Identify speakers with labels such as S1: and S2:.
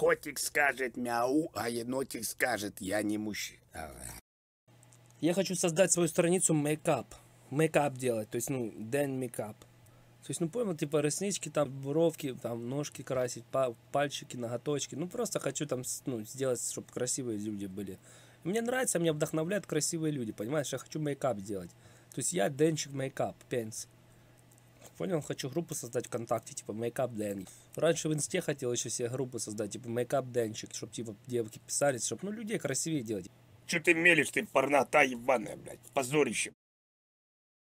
S1: Котик скажет мяу, а енотик скажет я не мужчина.
S2: Я хочу создать свою страницу мейкап. Мейкап делать, то есть, ну, дэн мейкап. То есть, ну, понял, типа реснички, там, бровки, там, ножки красить, пальчики, ноготочки. Ну, просто хочу там, ну, сделать, чтобы красивые люди были. Мне нравится, меня вдохновляют красивые люди, понимаешь? Я хочу мейкап делать. То есть, я денчик мейкап, пенс. Понял, хочу группу создать ВКонтакте, типа Makeup Dance. Раньше в Инсте хотел еще себе группу создать, типа Makeup Dance, чтобы типа девки писались, чтобы ну людей красивее делать.
S3: Че ты мелешь, ты порнота ебаная, блядь, позорище.